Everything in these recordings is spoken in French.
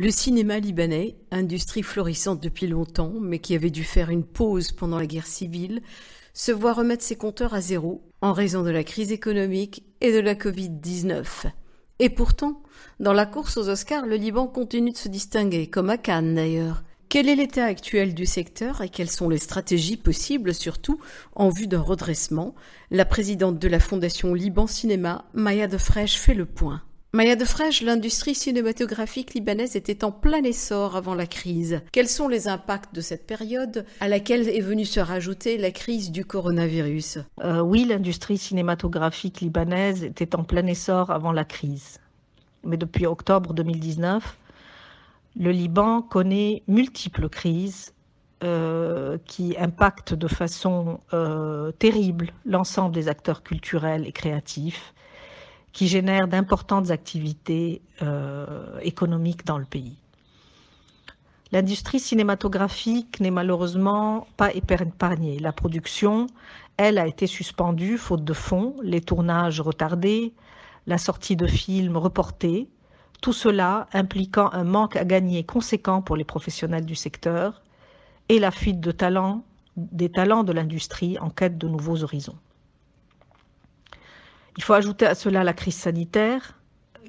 Le cinéma libanais, industrie florissante depuis longtemps, mais qui avait dû faire une pause pendant la guerre civile, se voit remettre ses compteurs à zéro en raison de la crise économique et de la Covid-19. Et pourtant, dans la course aux Oscars, le Liban continue de se distinguer, comme à Cannes d'ailleurs. Quel est l'état actuel du secteur et quelles sont les stratégies possibles, surtout en vue d'un redressement La présidente de la Fondation Liban Cinéma, Maya Defresh, fait le point. Maya de Frege, l'industrie cinématographique libanaise était en plein essor avant la crise. Quels sont les impacts de cette période à laquelle est venue se rajouter la crise du coronavirus euh, Oui, l'industrie cinématographique libanaise était en plein essor avant la crise. Mais depuis octobre 2019, le Liban connaît multiples crises euh, qui impactent de façon euh, terrible l'ensemble des acteurs culturels et créatifs qui génère d'importantes activités euh, économiques dans le pays. L'industrie cinématographique n'est malheureusement pas épargnée. La production, elle, a été suspendue faute de fonds, les tournages retardés, la sortie de films reportée, tout cela impliquant un manque à gagner conséquent pour les professionnels du secteur et la fuite de talents, des talents de l'industrie en quête de nouveaux horizons. Il faut ajouter à cela la crise sanitaire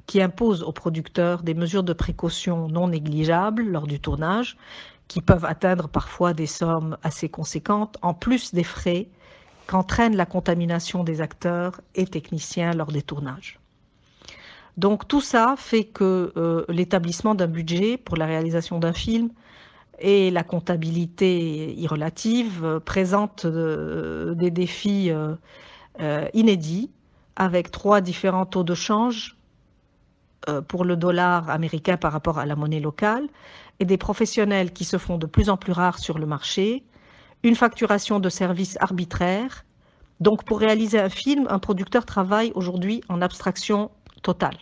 qui impose aux producteurs des mesures de précaution non négligeables lors du tournage, qui peuvent atteindre parfois des sommes assez conséquentes, en plus des frais qu'entraîne la contamination des acteurs et techniciens lors des tournages. Donc tout ça fait que euh, l'établissement d'un budget pour la réalisation d'un film et la comptabilité irrelative euh, présentent euh, des défis inédits avec trois différents taux de change euh, pour le dollar américain par rapport à la monnaie locale et des professionnels qui se font de plus en plus rares sur le marché, une facturation de services arbitraire. Donc pour réaliser un film, un producteur travaille aujourd'hui en abstraction totale.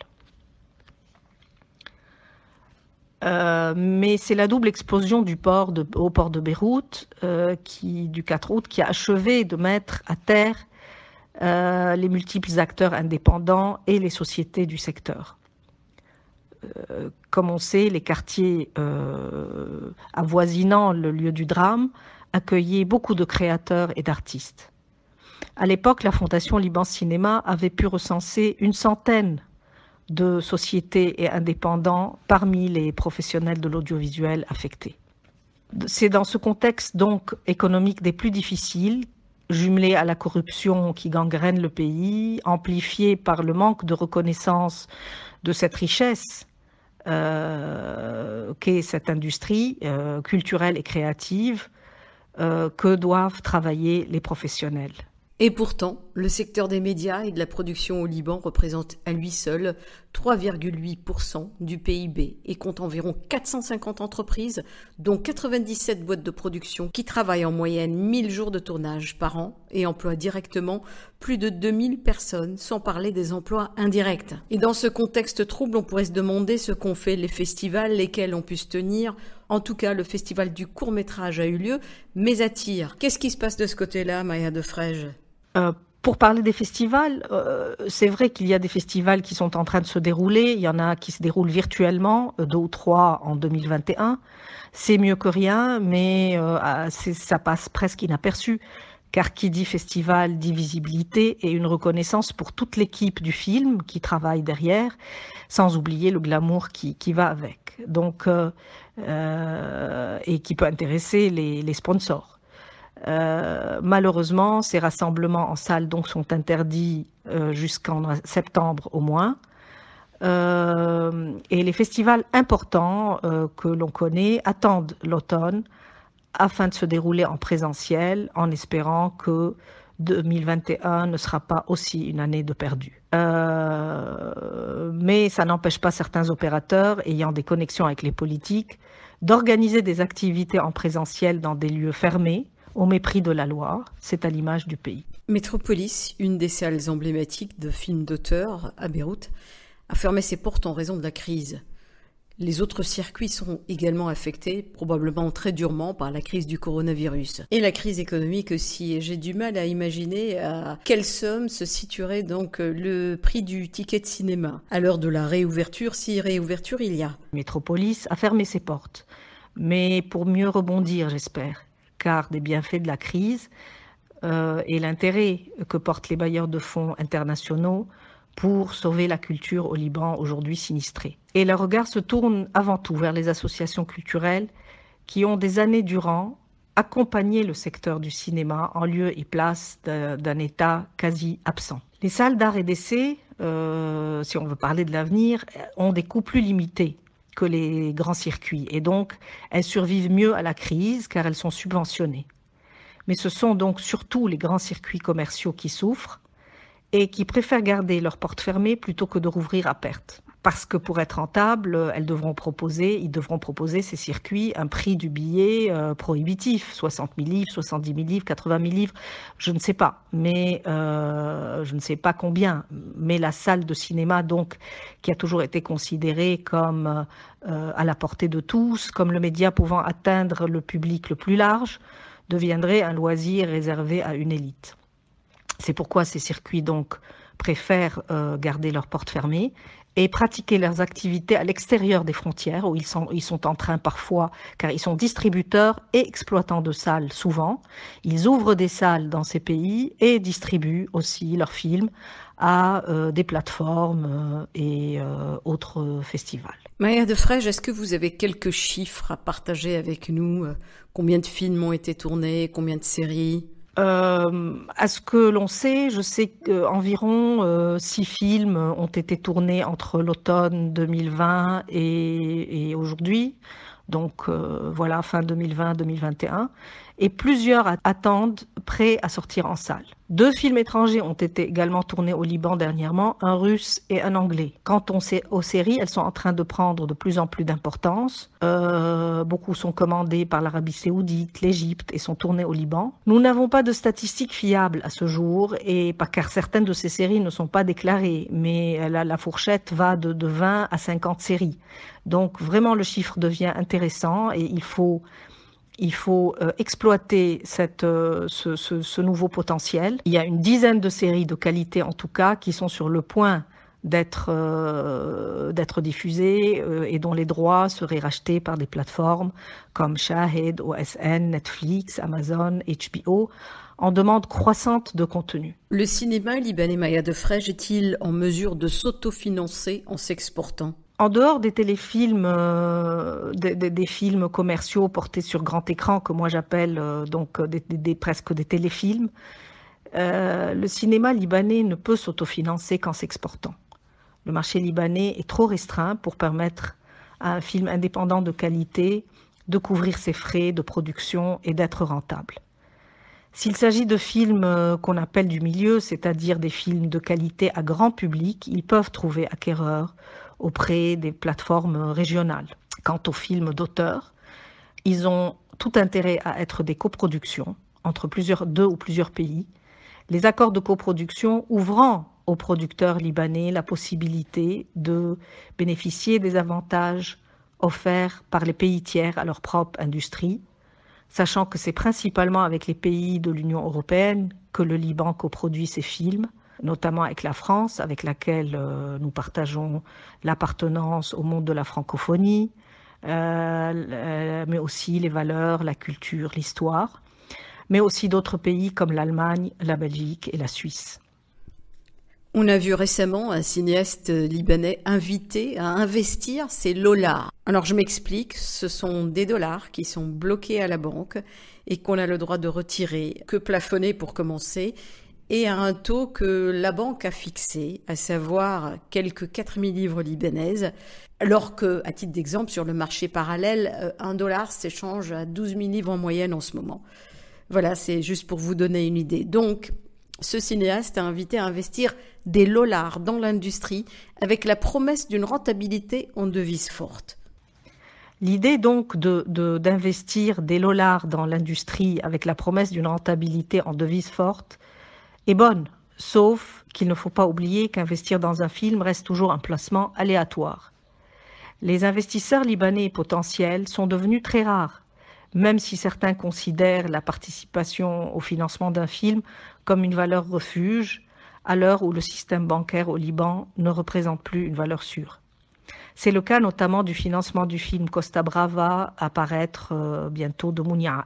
Euh, mais c'est la double explosion du port de, au port de Beyrouth euh, qui, du 4 août qui a achevé de mettre à terre euh, les multiples acteurs indépendants et les sociétés du secteur. Euh, comme on sait, les quartiers euh, avoisinant le lieu du drame accueillaient beaucoup de créateurs et d'artistes. À l'époque, la Fondation Liban Cinéma avait pu recenser une centaine de sociétés et indépendants parmi les professionnels de l'audiovisuel affectés. C'est dans ce contexte donc économique des plus difficiles jumelée à la corruption qui gangrène le pays, amplifiée par le manque de reconnaissance de cette richesse euh, qu'est cette industrie euh, culturelle et créative euh, que doivent travailler les professionnels. Et pourtant, le secteur des médias et de la production au Liban représente à lui seul 3,8% du PIB et compte environ 450 entreprises, dont 97 boîtes de production qui travaillent en moyenne 1000 jours de tournage par an et emploient directement plus de 2000 personnes, sans parler des emplois indirects. Et dans ce contexte trouble, on pourrait se demander ce qu'ont fait les festivals, lesquels ont pu se tenir. En tout cas, le festival du court métrage a eu lieu, mais à Qu'est-ce qui se passe de ce côté-là, Maya de Frege euh, pour parler des festivals, euh, c'est vrai qu'il y a des festivals qui sont en train de se dérouler. Il y en a qui se déroulent virtuellement, euh, deux ou trois en 2021. C'est mieux que rien, mais euh, ah, ça passe presque inaperçu. Car qui dit festival dit visibilité et une reconnaissance pour toute l'équipe du film qui travaille derrière, sans oublier le glamour qui, qui va avec. Donc, euh, euh et qui peut intéresser les, les sponsors. Euh, malheureusement, ces rassemblements en salle donc sont interdits euh, jusqu'en septembre au moins. Euh, et les festivals importants que l'on connaît attendent l'automne afin de se dérouler en présentiel, en espérant que 2021 ne sera pas aussi une année de perdu. mais ça n'empêche pas certains opérateurs ayant des connexions avec les politiques d'organiser des activités en présentiel dans des lieux fermés au mépris de la loi, c'est à l'image du pays. Métropolis, une des salles emblématiques de films d'auteur à Beyrouth, a fermé ses portes en raison de la crise. Les autres circuits sont également affectés, probablement très durement, par la crise du coronavirus. Et la crise économique aussi. J'ai du mal à imaginer à quelle somme se situerait donc le prix du ticket de cinéma à l'heure de la réouverture, si réouverture il y a. Métropolis a fermé ses portes, mais pour mieux rebondir, j'espère car des bienfaits de la crise euh, et l'intérêt que portent les bailleurs de fonds internationaux pour sauver la culture au Liban aujourd'hui sinistrée. Et leur regard se tourne avant tout vers les associations culturelles qui ont des années durant accompagné le secteur du cinéma en lieu et place d'un État quasi absent. Les salles d'art et d'essai, euh, si on veut parler de l'avenir, ont des coûts plus limités que les grands circuits. Et donc, elles survivent mieux à la crise car elles sont subventionnées. Mais ce sont donc surtout les grands circuits commerciaux qui souffrent et qui préfèrent garder leurs portes fermées plutôt que de rouvrir à perte parce que pour être rentable elles devront proposer, ils devront proposer ces circuits un prix du billet euh, prohibitif, 60 000 livres, 70 000 livres, 80 000 livres, je ne sais pas, mais euh, je ne sais pas combien. Mais la salle de cinéma, donc, qui a toujours été considérée comme euh, à la portée de tous, comme le média pouvant atteindre le public le plus large, deviendrait un loisir réservé à une élite. C'est pourquoi ces circuits, donc, préfèrent garder leurs portes fermées et pratiquer leurs activités à l'extérieur des frontières, où ils sont, ils sont en train parfois, car ils sont distributeurs et exploitants de salles souvent. Ils ouvrent des salles dans ces pays et distribuent aussi leurs films à euh, des plateformes euh, et euh, autres festivals. Maire de Frege, est-ce que vous avez quelques chiffres à partager avec nous Combien de films ont été tournés Combien de séries euh, à ce que l'on sait, je sais qu'environ euh, six films ont été tournés entre l'automne 2020 et, aujourd'hui, donc euh, voilà, fin 2020-2021 et plusieurs attendent prêts à sortir en salle. Deux films étrangers ont été également tournés au Liban dernièrement, un russe et un anglais. Quand on sait aux séries, elles sont en train de prendre de plus en plus d'importance. Euh, beaucoup sont commandés par l'Arabie saoudite, l'Égypte et sont tournés au Liban. Nous n'avons pas de statistiques fiables à ce jour, et car certaines de ces séries ne sont pas déclarées, mais euh, la, fourchette va de 20 à 50 séries. Donc vraiment, le chiffre devient intéressant et il faut il faut euh, exploiter euh, ce, nouveau potentiel. Il y a une dizaine de séries de qualité, en tout cas, qui sont sur le point d'être euh, diffusées et dont les droits seraient rachetés par des plateformes comme Shahed, OSN, Netflix, Amazon, HBO en demande croissante de contenu. Le cinéma libanais Maya de Frege est-il en mesure de s'autofinancer en s'exportant en dehors des téléfilms, euh, des, films commerciaux portés sur grand écran, que moi j'appelle euh, donc euh, des, presque des téléfilms, le cinéma libanais ne peut s'autofinancer qu'en s'exportant. Le marché libanais est trop restreint pour permettre à un film indépendant de qualité de couvrir ses frais de production et d'être rentable. S'il s'agit de films qu'on appelle du milieu, c'est-à-dire des films de qualité à grand public, ils peuvent trouver acquéreurs auprès des plateformes régionales. Quant aux films d'auteur, ils ont tout intérêt à être des coproductions entre plusieurs, deux ou plusieurs pays, les accords de coproduction ouvrant aux producteurs libanais la possibilité de bénéficier des avantages offerts par les pays tiers à leur propre industrie, sachant que c'est principalement avec les pays de l'Union européenne que le Liban coproduit ses films, notamment avec la France, avec laquelle euh, nous partageons l'appartenance au monde de la francophonie, euh, euh, mais aussi les valeurs, la culture, l'histoire, mais aussi d'autres pays comme l'Allemagne, la Belgique et la Suisse. On a vu récemment un cinéaste libanais invité à investir ses dollars. Alors je m'explique, ce sont des dollars qui sont bloqués à la banque et qu'on a le droit de retirer, que plafonner pour commencer, et à un taux que la banque a fixé, à savoir quelques 4000 livres libanaises, alors que, à titre d'exemple, sur le marché parallèle, euh, un dollar s'échange à 12 000 livres en moyenne en ce moment. Voilà, c'est juste pour vous donner une idée. Donc, ce cinéaste a invité à investir des dollars dans l'industrie avec la promesse d'une rentabilité en devise forte. L'idée donc d'investir de, des dollars dans l'industrie avec la promesse d'une rentabilité en devise forte, est bonne, sauf qu'il ne faut pas oublier qu'investir dans un film reste toujours un placement aléatoire. Les investisseurs libanais potentiels sont devenus très rares, même si certains considèrent la participation au financement d'un film comme une valeur refuge, à l'heure où le système bancaire au Liban ne représente plus une valeur sûre. C'est le cas notamment du financement du film Costa Brava apparaître euh, bientôt de Al.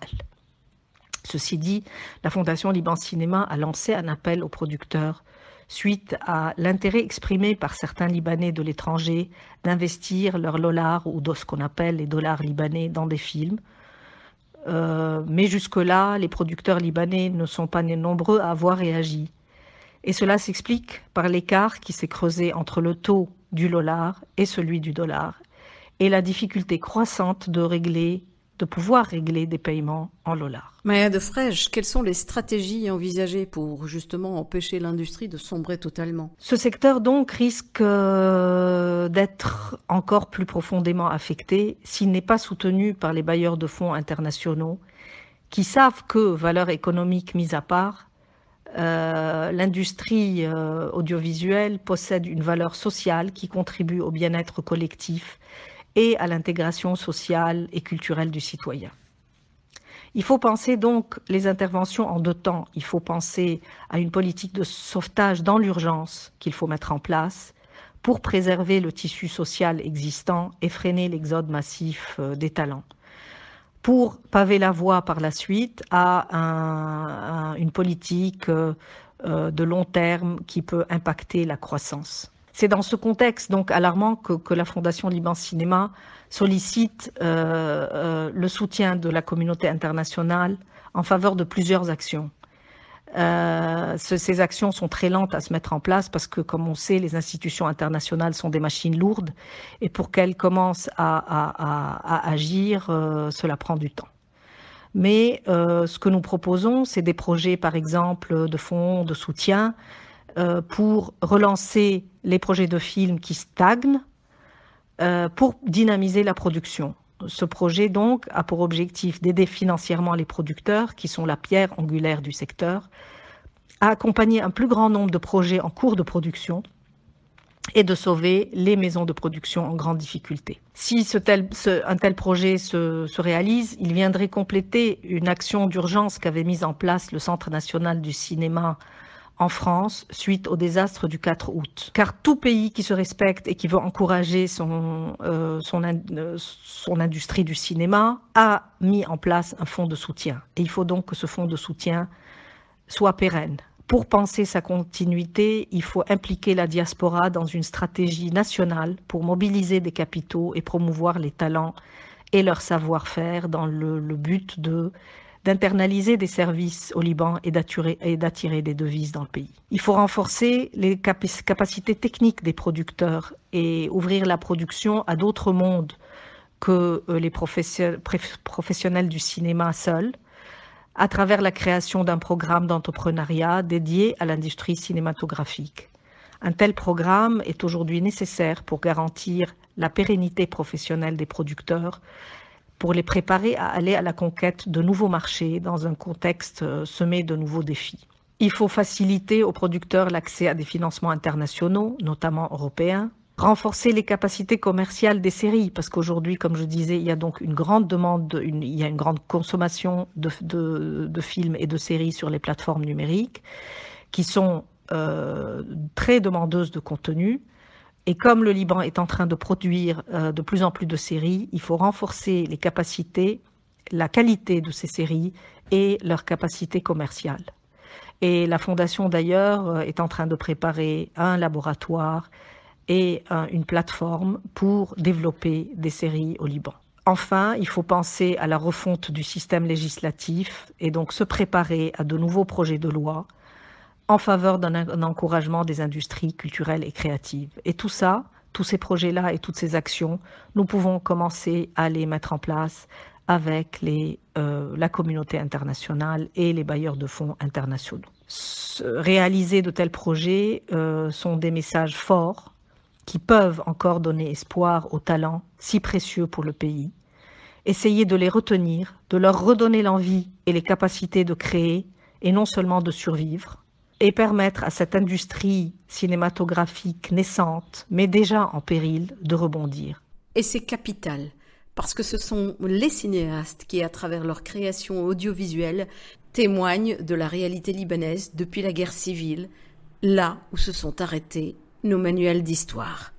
Ceci dit, la Fondation Liban Cinéma a lancé un appel aux producteurs suite à l'intérêt exprimé par certains Libanais de l'étranger d'investir leur dollars ou de ce qu'on appelle les dollars libanais dans des films. Euh, mais jusque-là, les producteurs libanais ne sont pas nombreux à avoir réagi. Et cela s'explique par l'écart qui s'est creusé entre le taux du dollar et celui du dollar, et la difficulté croissante de régler de pouvoir régler des paiements en dollars. Maya de Frege, quelles sont les stratégies envisagées pour justement empêcher l'industrie de sombrer totalement Ce secteur donc risque euh, d'être encore plus profondément affecté s'il n'est pas soutenu par les bailleurs de fonds internationaux qui savent que, valeur économique mise à part, euh, l'industrie euh, audiovisuelle possède une valeur sociale qui contribue au bien-être collectif et à l'intégration sociale et culturelle du citoyen. Il faut penser donc les interventions en deux temps. Il faut penser à une politique de sauvetage dans l'urgence qu'il faut mettre en place pour préserver le tissu social existant et freiner l'exode massif euh, des talents pour paver la voie par la suite à, une politique euh, euh, de long terme qui peut impacter la croissance. C'est dans ce contexte donc alarmant que, la Fondation Liban Cinéma sollicite euh, euh, le soutien de la communauté internationale en faveur de plusieurs actions. Euh, ces actions sont très lentes à se mettre en place parce que, comme on sait, les institutions internationales sont des machines lourdes et pour qu'elles commencent à, à agir, cela prend du temps. Mais ce que nous proposons, c'est des projets, par exemple, de fonds, de soutien, euh, pour relancer les projets de films qui stagnent, euh, pour dynamiser la production. Ce projet, donc, a pour objectif d'aider financièrement les producteurs, qui sont la pierre angulaire du secteur, à accompagner un plus grand nombre de projets en cours de production et de sauver les maisons de production en grande difficulté. Si un tel projet se, réalise, il viendrait compléter une action d'urgence qu'avait mise en place le Centre national du cinéma en France suite au désastre du 4 août. Car tout pays qui se respecte et qui veut encourager son, euh, euh, son, industrie du cinéma a mis en place un fonds de soutien. Et il faut donc que ce fonds de soutien soit pérenne. Pour penser sa continuité, il faut impliquer la diaspora dans une stratégie nationale pour mobiliser des capitaux et promouvoir les talents et leur savoir-faire dans le but de d'internaliser des services au Liban et d'attirer des devises dans le pays. Il faut renforcer les capacités techniques des producteurs et ouvrir la production à d'autres mondes que euh, les professionnels du cinéma seuls à travers la création d'un programme d'entrepreneuriat dédié à l'industrie cinématographique. Un tel programme est aujourd'hui nécessaire pour garantir la pérennité professionnelle des producteurs, pour les préparer à aller à la conquête de nouveaux marchés dans un contexte euh, semé de nouveaux défis. Il faut faciliter aux producteurs l'accès à des financements internationaux, notamment européens, renforcer les capacités commerciales des séries, parce qu'aujourd'hui, comme je disais, il y a donc une grande demande, il y a une grande consommation de, films et de séries sur les plateformes numériques, qui sont euh, très demandeuses de contenu, et comme le Liban est en train de produire euh, de plus en plus de séries, il faut renforcer les capacités, la qualité de ces séries et leur capacité commerciale. Et la Fondation, d'ailleurs, euh, est en train de préparer un laboratoire et une plateforme pour développer des séries au Liban. Enfin, il faut penser à la refonte du système législatif et donc se préparer à de nouveaux projets de loi en faveur d'un encouragement des industries culturelles et créatives. Et tout ça, tous ces projets-là et toutes ces actions, nous pouvons commencer à les mettre en place avec les, euh, la communauté internationale et les bailleurs de fonds internationaux. réaliser de tels projets euh, sont des messages forts qui peuvent encore donner espoir aux talents si précieux pour le pays. Essayer de les retenir, de leur redonner l'envie et les capacités de créer et non seulement de survivre, et permettre à cette industrie cinématographique naissante, mais déjà en péril, de rebondir. Et c'est capital, parce que ce sont les cinéastes qui, à travers leur création audiovisuelle, témoignent de la réalité libanaise depuis la guerre civile, là où se sont arrêtés nos manuels d'histoire.